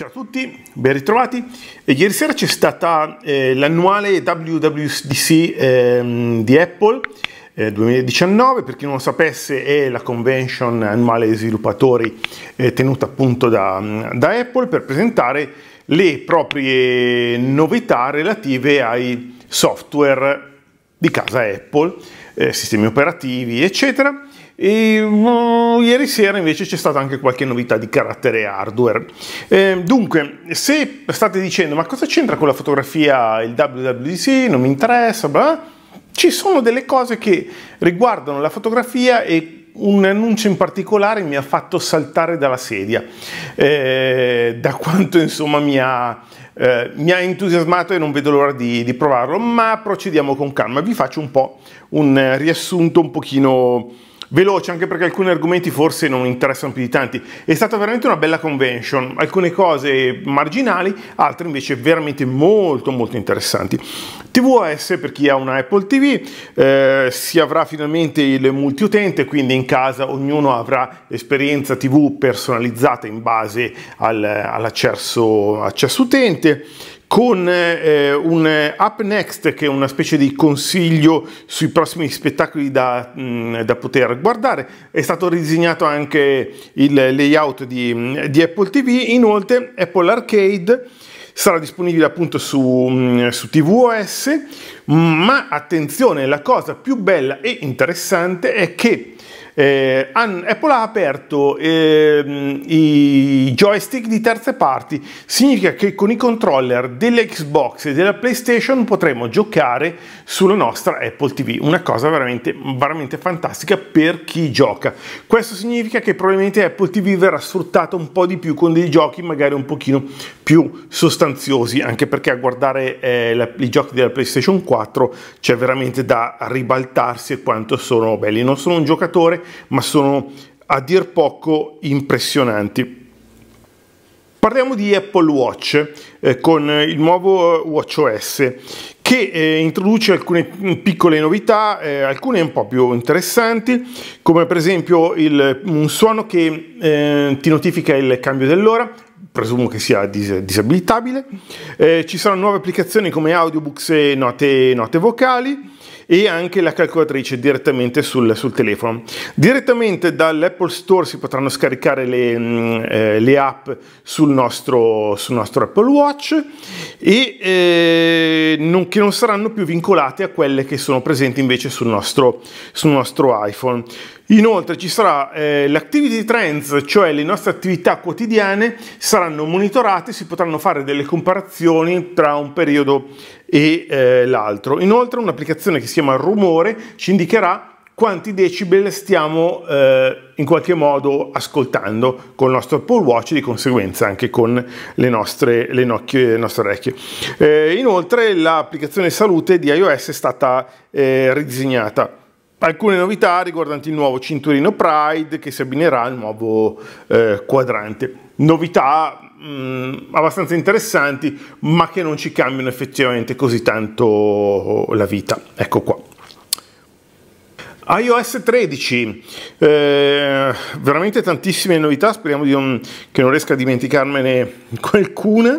Ciao a tutti, ben ritrovati. ieri sera c'è stata eh, l'annuale WWDC eh, di Apple eh, 2019, per chi non lo sapesse è la convention annuale dei sviluppatori eh, tenuta appunto da, da, Apple per presentare le proprie novità relative ai software di casa Apple, eh, sistemi operativi eccetera e, uh, ieri sera invece c'è stata anche qualche novità di carattere hardware. Eh, dunque, se state dicendo ma cosa c'entra con la fotografia il WWDC, non mi interessa, bla, ci sono delle cose che riguardano la fotografia e un annuncio in particolare mi ha fatto saltare dalla sedia, eh, da quanto insomma mi ha, eh, mi ha, entusiasmato e non vedo l'ora di, di provarlo, ma procediamo con calma, vi faccio un po' un riassunto un pochino veloce anche perché alcuni argomenti forse non interessano più di tanti. È stata veramente una bella convention, alcune cose marginali, altre invece veramente molto molto interessanti. TVOS per chi ha una Apple TV, eh, si avrà finalmente il multiutente, quindi in casa ognuno avrà esperienza TV personalizzata in base al, all'accesso utente con eh, eh un eh, Up Next che è una specie di consiglio sui prossimi spettacoli da, mh, mm, da poter guardare, è stato ridisegnato anche il layout di, di Apple TV, inoltre Apple Arcade sarà disponibile appunto su, mm, su tvOS, ma attenzione, la cosa più bella e interessante è che eh, Apple ha aperto eh, i joystick di terze parti, significa che con i controller dell'Xbox e della PlayStation potremo giocare sulla nostra Apple TV, una cosa veramente, veramente fantastica per chi gioca. Questo significa che probabilmente Apple TV verrà sfruttato un po' di più con dei giochi magari un pochino più sostanziosi, anche perché a guardare eh, la, i giochi della PlayStation 4 c'è veramente da ribaltarsi e quanto sono belli. Non sono un giocatore, ma sono a dir poco impressionanti. Parliamo di Apple Watch eh, con il nuovo eh, Watch OS che eh, introduce alcune piccole novità, eh, alcune un po' più interessanti, come per esempio il, un suono che eh, ti notifica il cambio dell'ora, presumo che sia dis disabilitabile, eh, ci saranno nuove applicazioni come audiobooks e note, note vocali, e anche la calcolatrice direttamente sul, sul telefono. Direttamente dall'Apple Store si potranno scaricare le, mm, eh, le app sul nostro, sul nostro, Apple Watch e eh, non, che non saranno più vincolate a quelle che sono presenti invece sul nostro, sul nostro iPhone. Inoltre ci sarà eh, l'activity trends, cioè le nostre attività quotidiane saranno monitorate, si potranno fare delle comparazioni tra un periodo e eh, l'altro. Inoltre un'applicazione che si chiama Rumore ci indicherà quanti decibel stiamo eh, in qualche modo ascoltando con il nostro Apple Watch e di conseguenza anche con le nostre, le nocchie, le nostre orecchie. Eh, inoltre l'applicazione salute di iOS è stata eh, ridisegnata Alcune novità riguardanti il nuovo cinturino Pride che si abbinerà al nuovo eh, quadrante. Novità mh, mm, abbastanza interessanti, ma che non ci cambiano effettivamente così tanto la vita. Ecco qua iOS 13, eh, veramente tantissime novità, speriamo non, che non riesca a dimenticarmene qualcuna.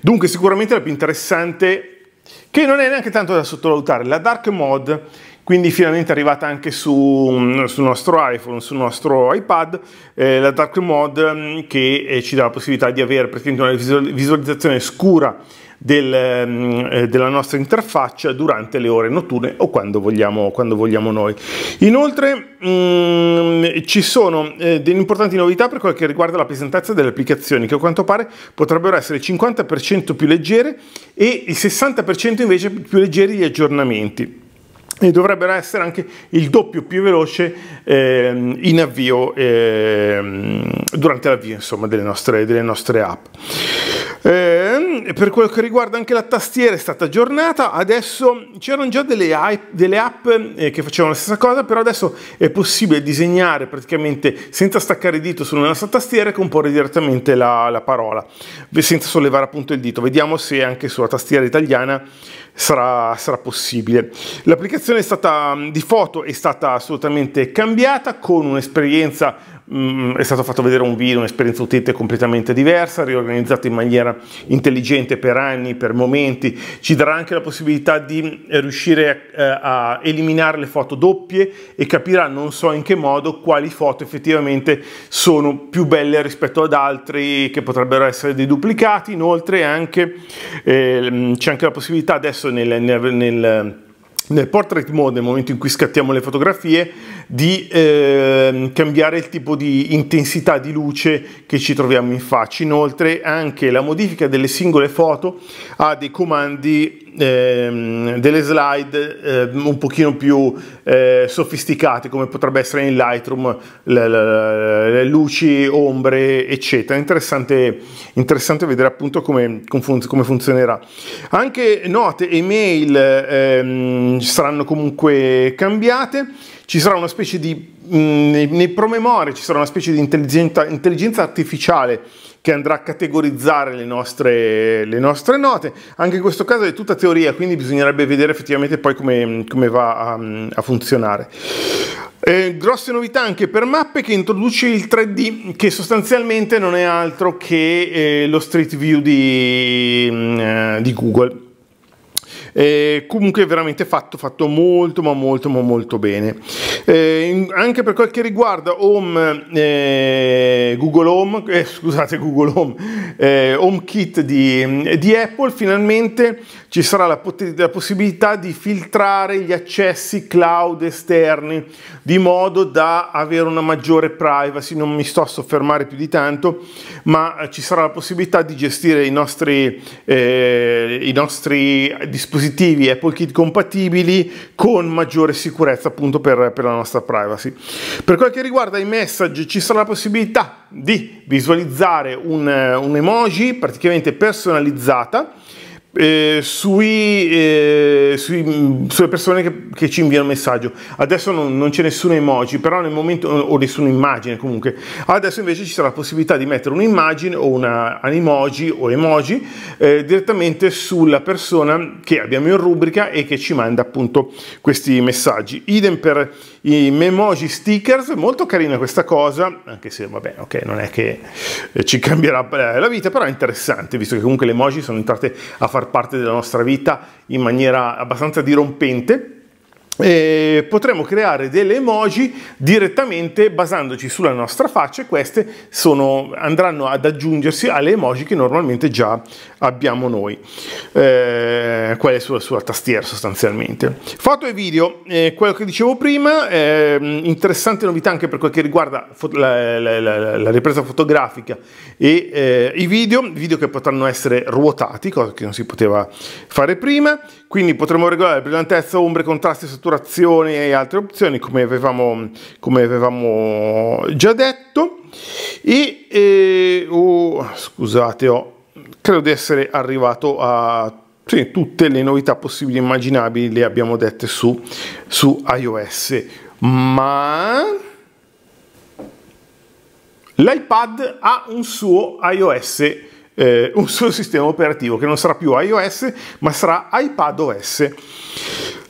Dunque sicuramente la più interessante, che non è neanche tanto da sottovalutare, la Dark Mode quindi finalmente è arrivata anche mm, sul nostro iPhone, sul nostro iPad, eh, la Dark Mode mm, che eh, ci dà la possibilità di avere praticamente una visualizzazione scura del, mm, eh, della nostra interfaccia durante le ore notturne o quando vogliamo, quando vogliamo noi. Inoltre mh, ci sono eh, delle importanti novità per quel che riguarda la pesantezza delle applicazioni che a quanto pare potrebbero essere il 50% più leggere e il 60% invece più leggeri gli aggiornamenti e dovrebbero essere anche il doppio più veloce eh, in avvio eh, durante l'avvio insomma, delle, nostre, delle nostre app. Eh, per quello che riguarda anche la tastiera è stata aggiornata, adesso c'erano già delle, delle app eh, che facevano la stessa cosa, però adesso è possibile disegnare praticamente senza staccare il dito sulla nostra tastiera e comporre direttamente la, la parola, senza sollevare appunto il dito. Vediamo se anche sulla tastiera italiana sarà, sarà possibile. L'applicazione è stata, di foto è stata assolutamente cambiata con un'esperienza Mm, è stato fatto vedere un video, un'esperienza utente completamente diversa, riorganizzata in maniera intelligente per anni, per momenti, ci darà anche la possibilità di eh, riuscire a, eh, a eliminare le foto doppie e capirà non so in che modo quali foto effettivamente sono più belle rispetto ad altri che potrebbero essere dei duplicati, inoltre anche, eh, mm, c'è anche la possibilità adesso nel, nel, nel nel portrait mode, nel momento in cui scattiamo le fotografie, di eh, cambiare il tipo di intensità di luce che ci troviamo in faccia. Inoltre anche la modifica delle singole foto ha dei comandi ehm, delle slide ehm, un pochino più eh, sofisticate come potrebbe essere in Lightroom le, le, le luci, ombre eccetera interessante, interessante vedere appunto come, come, funzionerà anche note e mail ehm, saranno comunque cambiate ci sarà una specie di mh, mm, nei, nei promemori ci sarà una specie di intelligenza, intelligenza artificiale che andrà a categorizzare le nostre, le nostre note. Anche in questo caso è tutta teoria, quindi bisognerebbe vedere effettivamente poi come, come va a, a funzionare. Eh, grosse novità anche per mappe che introduce il 3D che sostanzialmente non è altro che eh, lo Street View di, mm, eh, di Google eh, comunque veramente fatto, fatto molto ma molto ma molto bene eh, anche per quel che riguarda Home eh, Google Home eh, scusate Google Home eh, Home Kit di, di, Apple finalmente ci sarà la, la possibilità di filtrare gli accessi cloud esterni di modo da avere una maggiore privacy non mi sto a soffermare più di tanto ma ci sarà la possibilità di gestire i nostri, eh, i nostri dispositivi dispositivi AppleKit compatibili con maggiore sicurezza appunto per, per la nostra privacy. Per quel che riguarda i message ci sarà la possibilità di visualizzare un, un emoji praticamente personalizzata eh, sui, eh, sui, mm, sulle persone che, che, ci inviano messaggio. Adesso non, non c'è nessuna emoji, però nel momento, o nessuna immagine comunque. Adesso invece ci sarà la possibilità di mettere un'immagine o una, un emoji o emoji eh, direttamente sulla persona che abbiamo in rubrica e che ci manda appunto questi messaggi. Idem per i memoji stickers, molto carina questa cosa, anche se vabbè, ok, non è che eh, ci cambierà eh, la vita, però è interessante, visto che comunque le emoji sono entrate a far parte della nostra vita in maniera abbastanza dirompente eh, potremo creare delle emoji direttamente basandoci sulla nostra faccia e queste sono, andranno ad aggiungersi alle emoji che normalmente già abbiamo noi, eh, quelle sulla, sulla, tastiera sostanzialmente. Foto e video, eh, quello che dicevo prima, eh, interessante novità anche per quel che riguarda la, la, la, la ripresa fotografica e eh, i video, video che potranno essere ruotati, cosa che non si poteva fare prima, quindi potremo regolare brillantezza, ombre, contrasti, strutturazione e altre opzioni come avevamo, come avevamo già detto e, e eh, oh, scusate ho oh, credo di essere arrivato a sì, tutte le novità possibili e immaginabili le abbiamo dette su, su iOS ma l'iPad ha un suo iOS eh, un suo sistema operativo che non sarà più iOS ma sarà iPadOS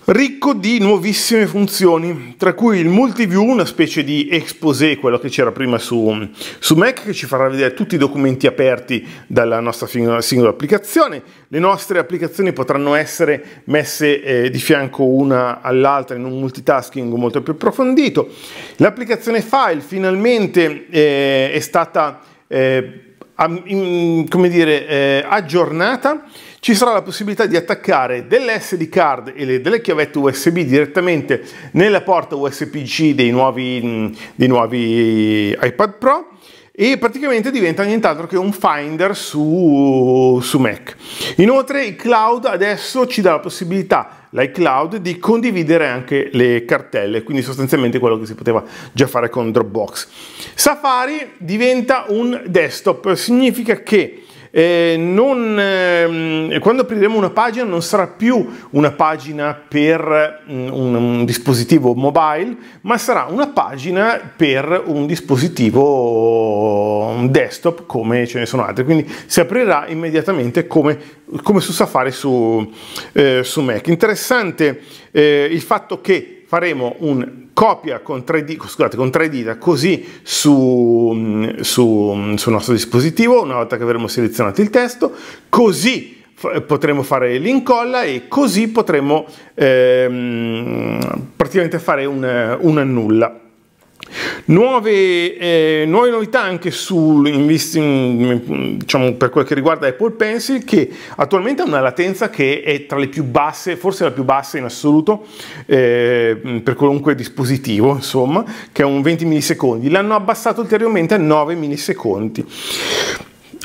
ricco di nuovissime funzioni, tra cui il Multiview, una specie di exposé, quello che c'era prima su, su, Mac, che ci farà vedere tutti i documenti aperti dalla nostra singola, applicazione. Le nostre applicazioni potranno essere messe eh, di fianco una all'altra in un multitasking molto più approfondito. L'applicazione File finalmente eh, è stata... Eh, come dire, eh, aggiornata ci sarà la possibilità di attaccare delle SD card e le, delle chiavette USB direttamente nella porta USB-C dei mm, dei nuovi iPad Pro e praticamente diventa nient'altro che un finder su, su Mac. Inoltre il cloud adesso ci dà la possibilità l'iCloud di condividere anche le cartelle, quindi sostanzialmente quello che si poteva già fare con Dropbox. Safari diventa un desktop, significa che eh, non, eh, quando apriremo una pagina non sarà più una pagina per mh, mm, un, un, dispositivo mobile, ma sarà una pagina per un dispositivo un desktop come ce ne sono altri, quindi si aprirà immediatamente come, come su Safari su, eh, su Mac. Interessante eh, il fatto che faremo un copia con tre, dita, scusate, con tre dita così su, su, sul nostro dispositivo una volta che avremo selezionato il testo, così potremo fare l'incolla e così potremo ehm, praticamente fare un, un annulla. Nuove, eh, nuove novità anche sul, in, diciamo, per quel che riguarda Apple Pencil che attualmente ha una latenza che è tra le più basse, forse la più bassa in assoluto eh, per qualunque dispositivo, insomma, che è un 20 millisecondi. L'hanno abbassato ulteriormente a 9 millisecondi.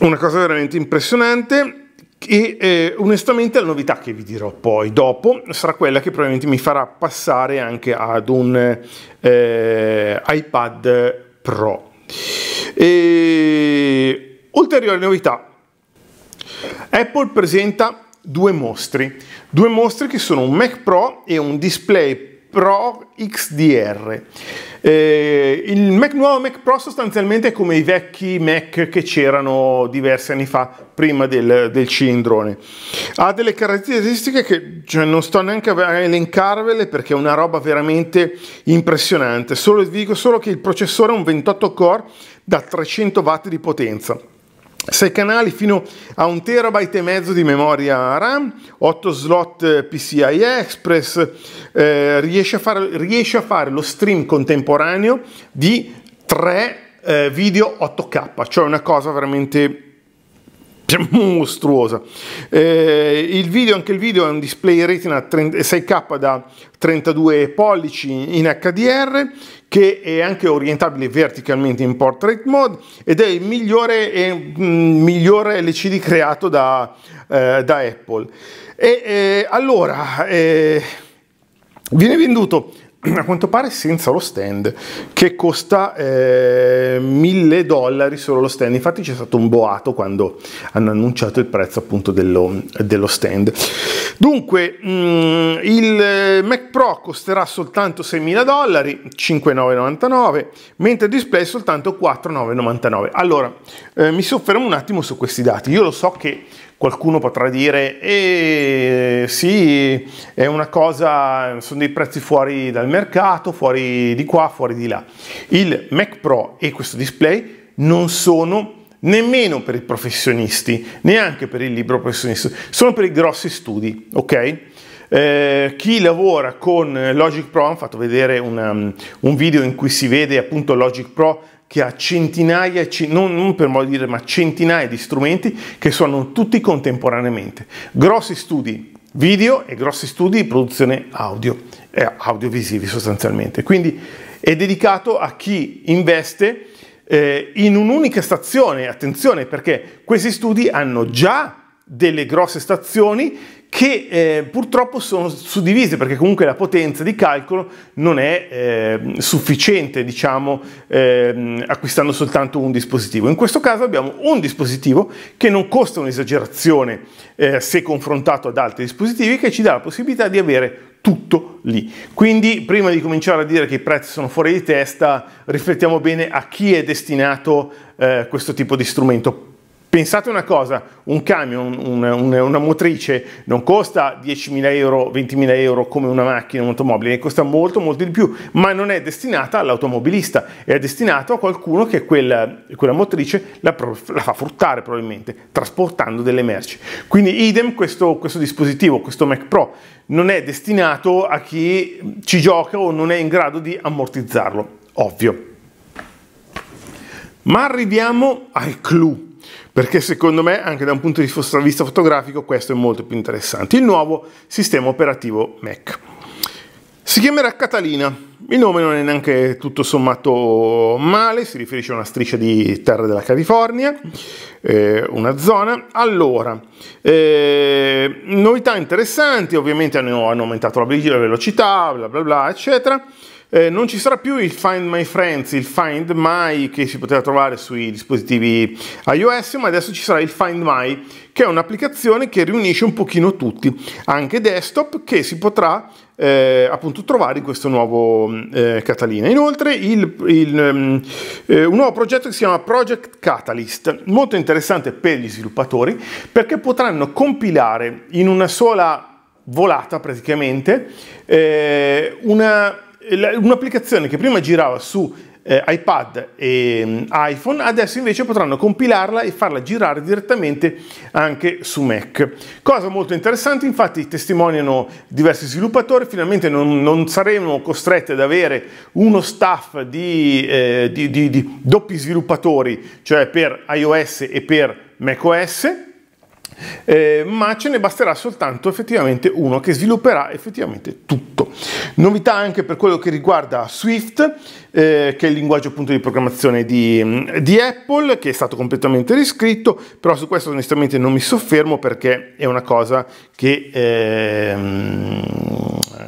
Una cosa veramente impressionante e eh, onestamente la novità che vi dirò poi dopo sarà quella che probabilmente mi farà passare anche ad un eh, iPad Pro. E... Ulteriore novità, Apple presenta due mostri, due mostri che sono un Mac Pro e un Display Pro XDR. Eh, il Mac, nuovo Mac Pro sostanzialmente è come i vecchi Mac che c'erano diversi anni fa, prima del, del, cilindrone. Ha delle caratteristiche che cioè, non sto neanche a elencarvele perché è una roba veramente impressionante. Solo, vi dico solo che il processore è un 28 core da 300 watt di potenza 6 canali fino a un terabyte e mezzo di memoria RAM, 8 slot eh, PCI Express, eh, riesce, a fare, riesce, a fare, lo stream contemporaneo di 3 eh, video 8K, cioè una cosa veramente cioè, mostruosa. Eh, il video, anche il video è un display retina 6K da 32 pollici in HDR che è anche orientabile verticalmente in portrait mode ed è il migliore, è, mm, migliore LCD creato da, eh, da Apple. E eh, allora eh, viene venduto a quanto pare senza lo stand, che costa eh, 1000 dollari solo lo stand. Infatti c'è stato un boato quando hanno annunciato il prezzo appunto dello, dello stand. Dunque, mh, mm, il Mac Pro costerà soltanto 6.000 dollari, 5.999, mentre il display soltanto 4.999. Allora, eh, mi soffermo un attimo su questi dati. Io lo so che Qualcuno potrà dire, eh, sì, è una cosa, sono dei prezzi fuori dal mercato, fuori di qua, fuori di là. Il Mac Pro e questo display non sono nemmeno per i professionisti, neanche per il libro professionista, sono per i grossi studi, ok? Eh, chi lavora con Logic Pro, ho fatto vedere una, um, un video in cui si vede appunto Logic Pro che ha centinaia, non, non per modo di dire, ma centinaia di strumenti che suonano tutti contemporaneamente. Grossi studi video e grossi studi di produzione audio, eh, audiovisivi sostanzialmente. Quindi è dedicato a chi investe eh, in un'unica stazione, attenzione perché questi studi hanno già delle grosse stazioni che eh, purtroppo sono suddivise perché comunque la potenza di calcolo non è eh, sufficiente, diciamo, eh, acquistando soltanto un dispositivo. In questo caso abbiamo un dispositivo che non costa un'esagerazione eh, se confrontato ad altri dispositivi, che ci dà la possibilità di avere tutto lì. Quindi prima di cominciare a dire che i prezzi sono fuori di testa, riflettiamo bene a chi è destinato eh, questo tipo di strumento Pensate una cosa, un camion, un, un, una motrice non costa 10.000 euro, 20.000 euro come una macchina, un'automobile, ne costa molto, molto di più, ma non è destinata all'automobilista, è destinata a qualcuno che quella, quella motrice la, la, fa fruttare probabilmente, trasportando delle merci. Quindi idem questo, questo dispositivo, questo Mac Pro, non è destinato a chi ci gioca o non è in grado di ammortizzarlo, ovvio. Ma arriviamo al clou perché secondo me anche da un punto di vista fotografico questo è molto più interessante. Il nuovo sistema operativo Mac. Si chiamerà Catalina, il nome non è neanche tutto sommato male, si riferisce a una striscia di terra della California, eh, una zona. Allora, eh, novità interessanti, ovviamente hanno, hanno aumentato la velocità, bla bla bla, eccetera. Eh, non ci sarà più il Find My Friends, il Find My che si poteva trovare sui dispositivi iOS, ma adesso ci sarà il Find My, che è un'applicazione che riunisce un pochino tutti, anche desktop, che si potrà eh, appunto trovare in questo nuovo mm, eh, Catalina. Inoltre il, il, mm, eh, un nuovo progetto che si chiama Project Catalyst, molto interessante per gli sviluppatori, perché potranno compilare in una sola volata praticamente eh, una eh, un'applicazione che prima girava su eh, iPad e um, iPhone, adesso invece potranno compilarla e farla girare direttamente anche su Mac. Cosa molto interessante, infatti testimoniano diversi sviluppatori, finalmente non, non saremo costretti ad avere uno staff di, eh, di, di, di doppi sviluppatori, cioè per iOS e per macOS, eh, ma ce ne basterà soltanto effettivamente uno che svilupperà effettivamente tutto. Novità anche per quello che riguarda Swift, eh, che è il linguaggio appunto di programmazione di, di, Apple, che è stato completamente riscritto, però su questo onestamente non mi soffermo perché è una cosa che... Eh,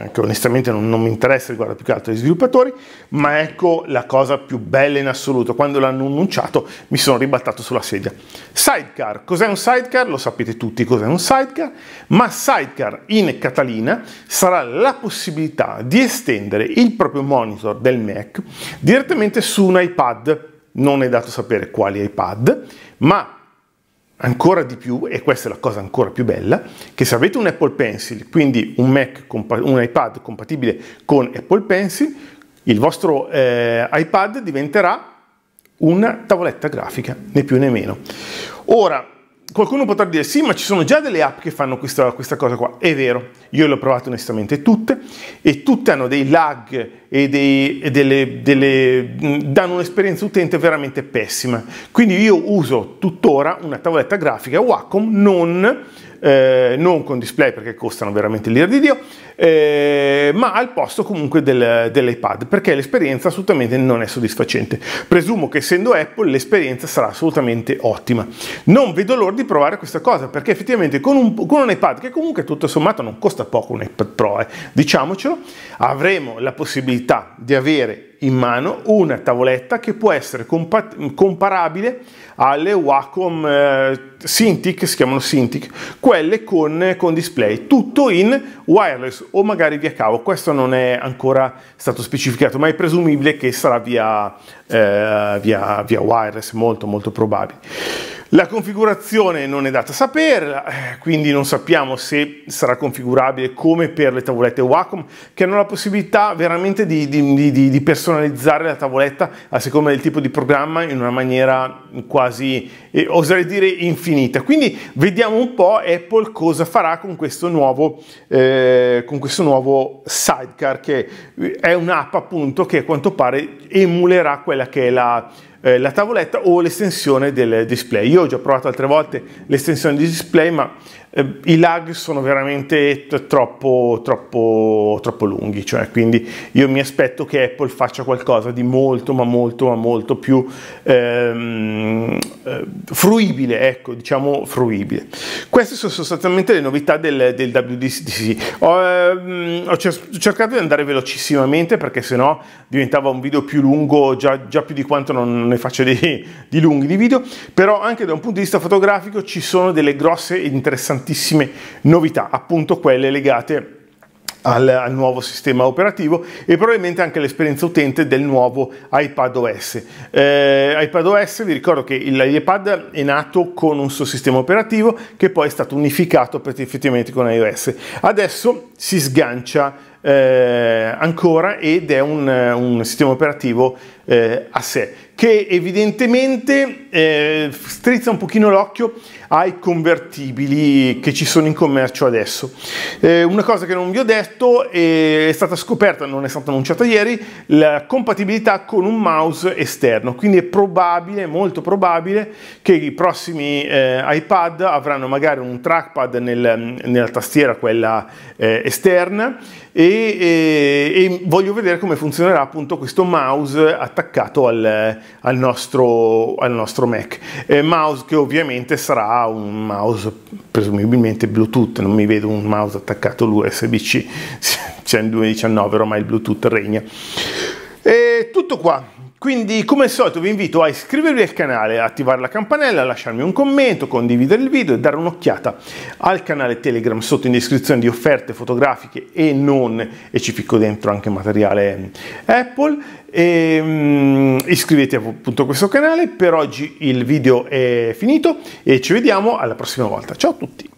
che ecco, onestamente non, non mi interessa, riguarda più che altro gli sviluppatori, ma ecco la cosa più bella in assoluto. Quando l'hanno annunciato mi sono ribattato sulla sedia. Sidecar, cos'è un sidecar? Lo sapete tutti cos'è un sidecar, ma sidecar in Catalina sarà la possibilità di estendere il proprio monitor del Mac direttamente su un iPad. Non è dato sapere quali iPad, ma Ancora di più, e questa è la cosa ancora più bella, che se avete un Apple Pencil, quindi un, Mac, un iPad compatibile con Apple Pencil, il vostro eh, iPad diventerà una tavoletta grafica, né più né meno. Ora, qualcuno potrà dire sì, ma ci sono già delle app che fanno questa, questa cosa qua. È vero, io le ho provate onestamente tutte e tutte hanno dei lag e, dei, e delle, delle, danno un'esperienza utente veramente pessima. Quindi io uso tuttora una tavoletta grafica Wacom non eh, non con display perché costano veramente l'ira di Dio, eh, ma al posto comunque del, dell'iPad perché l'esperienza assolutamente non è soddisfacente. Presumo che essendo Apple l'esperienza sarà assolutamente ottima. Non vedo l'ora di provare questa cosa perché effettivamente con un, con un iPad che comunque tutto sommato non costa poco un iPad Pro, eh, diciamocelo, avremo la possibilità di avere in mano una tavoletta che può essere comparabile alle Wacom eh, Cintiq, si chiamano Cintiq, quelle con, con, display, tutto in wireless o magari via cavo, questo non è ancora stato specificato, ma è presumibile che sarà via eh, via, via wireless, molto molto probabile. La configurazione non è data a sapere, eh, quindi non sappiamo se sarà configurabile come per le tavolette Wacom, che hanno la possibilità veramente di, di, di, di personalizzare la tavoletta a seconda del tipo di programma in una maniera quasi, eh, oserei dire, infinita. Quindi vediamo un po' Apple cosa farà con questo nuovo, eh, con questo nuovo Sidecar, che è un'app appunto che a quanto pare emulerà quella quella che è la, eh, la tavoletta o l'estensione del display. Io ho già provato altre volte l'estensione di display, ma eh, i lag sono veramente troppo, troppo, troppo lunghi, cioè, quindi io mi aspetto che Apple faccia qualcosa di molto, ma molto, ma molto più ehm, fruibile, ecco, diciamo fruibile. Queste sono sostanzialmente le novità del, del WDC. Ho, ehm, ho, cercato di andare velocissimamente perché sennò diventava un video più lungo, già, già più di quanto non ne faccio di, di, lunghi di video, però anche da un punto di vista fotografico ci sono delle grosse e interessantissime novità, appunto quelle legate a al, al, nuovo sistema operativo e probabilmente anche l'esperienza utente del nuovo iPad OS. Eh, OS, vi ricordo che l'iPad è nato con un suo sistema operativo che poi è stato unificato effettivamente con iOS. Adesso si sgancia eh, ancora ed è un, un sistema operativo eh, a sé, che evidentemente eh, strizza un pochino l'occhio ai convertibili che ci sono in commercio adesso. Eh, una cosa che non vi ho detto eh, è stata scoperta, non è stata annunciata ieri, la compatibilità con un mouse esterno, quindi è probabile, molto probabile, che i prossimi eh, iPad avranno magari un trackpad nel, nella tastiera, quella eh, esterna, e, e, e voglio vedere come funzionerà appunto questo mouse attaccato attaccato al, al, nostro, al nostro, Mac. Eh, mouse che ovviamente sarà un mouse presumibilmente Bluetooth, non mi vedo un mouse attaccato all'USB-C, c'è nel 2019 ormai il Bluetooth regna. E tutto qua, quindi come al solito vi invito a iscrivervi al canale, attivare la campanella, lasciarmi un commento, condividere il video e dare un'occhiata al canale Telegram sotto in descrizione di offerte fotografiche e non e ci picco dentro anche materiale eh, Apple. E, um, iscrivetevi appunto a questo canale, per oggi il video è finito e ci vediamo alla prossima volta. Ciao a tutti!